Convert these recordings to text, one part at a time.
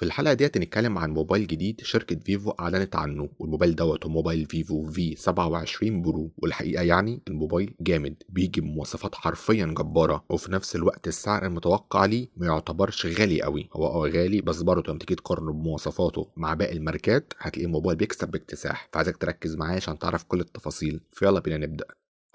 في الحلقة ديت هنتكلم عن موبايل جديد شركة فيفو أعلنت عنه والموبايل دوت هو موبايل فيفو في 27 برو والحقيقة يعني الموبايل جامد بيجي بمواصفات حرفيا جبارة وفي نفس الوقت السعر المتوقع ليه ما يعتبرش غالي قوي هو اه غالي بس برضه لما تيجي تقارنه بمواصفاته مع باقي الماركات هتلاقي الموبايل بيكسب باكتساح فعايزك تركز معايا عشان تعرف كل التفاصيل فيلا بينا نبدأ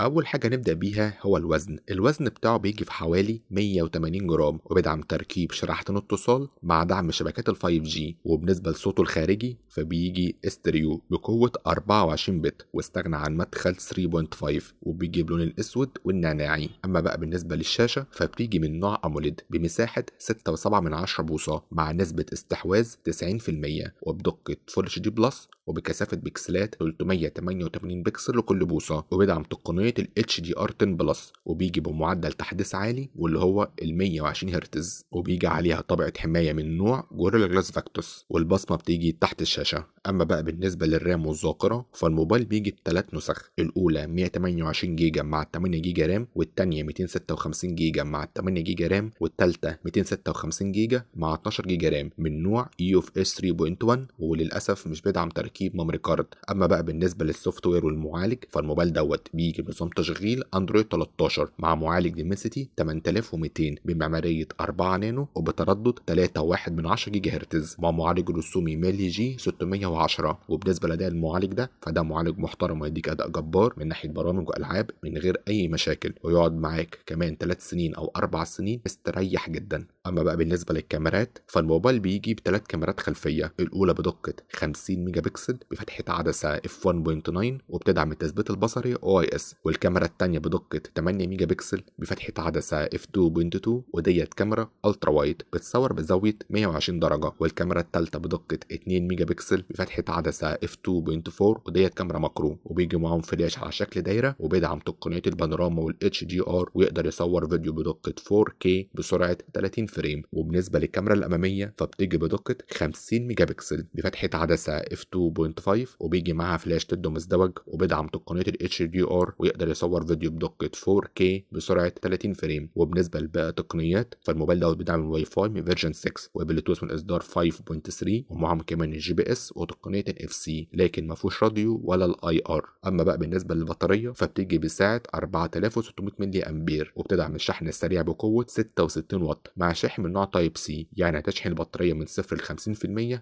أول حاجة نبدأ بيها هو الوزن الوزن بتاعه بيجي في حوالي 180 جرام وبيدعم تركيب شريحة اتصال مع دعم شبكات ال 5G وبالنسبة لصوته الخارجي فبيجي استريو بقوة 24 بت واستغنى عن مدخل 3.5 وبيجي بلون الأسود والنعناعي أما بقى بالنسبة للشاشة فبتيجي من نوع أموليد بمساحة 6.7 بوصة مع نسبة استحواذ 90% وبدقة فول اتش دي بلس وبكثافة بكسلات 388 بكسل لكل بوصة وبيدعم تقنية ال HDR10 بلس وبيجي بمعدل تحديث عالي واللي هو ال 120 هرتز وبيجي عليها طبقة حماية من نوع جوريلا جلاس فاكتوس والبصمة بتيجي تحت الشاشة اما بقى بالنسبه للرام والذاكره فالموبايل بيجي بثلاث نسخ الاولى 128 جيجا مع 8 جيجا رام والثانيه 256 جيجا مع 8 جيجا رام والثالثه 256 جيجا مع 12 جيجا رام من نوع اي اف اس 3.1 وللاسف مش بيدعم تركيب ميموري كارد اما بقى بالنسبه للسوفت وير والمعالج فالموبايل دوت بيجي بنظام تشغيل اندرويد 13 مع معالج ديمنسيتي 8200 بمعماريه 4 نانو وبتردد 3.1 من 10 جيجا هرتز مع معالج رسومي مالي جي 600 10 وبالنسبه لاداء المعالج ده فده معالج محترم وهيديك اداء جبار من ناحيه برامج والعاب من غير اي مشاكل ويقعد معاك كمان 3 سنين او 4 سنين استريح جدا اما بقى بالنسبه للكاميرات فالموبايل بيجي بثلاث كاميرات خلفيه الاولى بدقه 50 ميجا بكسل بفتحه عدسه اف 1.9 وبتدعم التثبيت البصري او اي اس والكاميرا الثانيه بدقه 8 ميجا بكسل بفتحه عدسه اف 2.2 وديت كاميرا الترا وايد بتصور بزاويه 120 درجه والكاميرا الثالثه بدقه 2 ميجا بكسل بفتحه فتحة عدسة f2.4 وديت كاميرا ماكرو وبيجي معاهم فلاش على شكل دايرة وبيدعم تقنية البانوراما والاتش دي ار ويقدر يصور فيديو بدقة 4K بسرعة 30 فريم وبالنسبة للكاميرا الأمامية فبتيجي بدقة 50 ميجا بكسل بفتحة عدسة f2.5 وبيجي معاها فلاش ضد مزدوج وبيدعم تقنية الاتش دي ار ويقدر يصور فيديو بدقة 4K بسرعة 30 فريم وبالنسبة لباقي التقنيات فالموبايل دوت بيدعم الواي فاي من فيرجن 6 وبلوتوث من إصدار 5.3 ومعاهم كمان الجي بي اس تقنيه الاف سي لكن ما فيهوش راديو ولا الاي ار اما بقى بالنسبه للبطاريه فبتيجي بسعه 4600 ملي امبير وبتدعم الشحن السريع بقوه 66 واط مع شحن من نوع تايب سي يعني هتشحن البطاريه من 0 ل 50%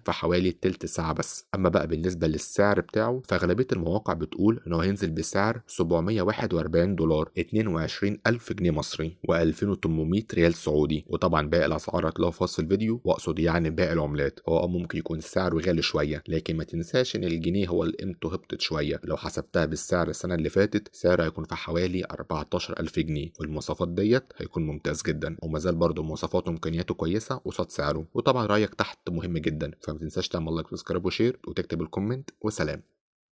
في حوالي تلت ساعه بس اما بقى بالنسبه للسعر بتاعه فاغلبيه المواقع بتقول ان هو هينزل بسعر 741 دولار 22000 جنيه مصري و2800 ريال سعودي وطبعا باقي الاسعار هتلاقوها في وصف الفيديو واقصد يعني باقي العملات هو آه ممكن يكون سعره غالي شويه لكن لكن ما تنساش ان الجنيه هو اللي قيمته هبطت شويه لو حسبتها بالسعر السنه اللي فاتت سعره هيكون في حوالي 14000 جنيه والمواصفات ديت هيكون ممتاز جدا وما زال برده مواصفاته وامكانياته كويسه قصاد سعره وطبعا رايك تحت مهم جدا فما تنساش تعمل لايك وسبسكرايب وشير وتكتب الكومنت وسلام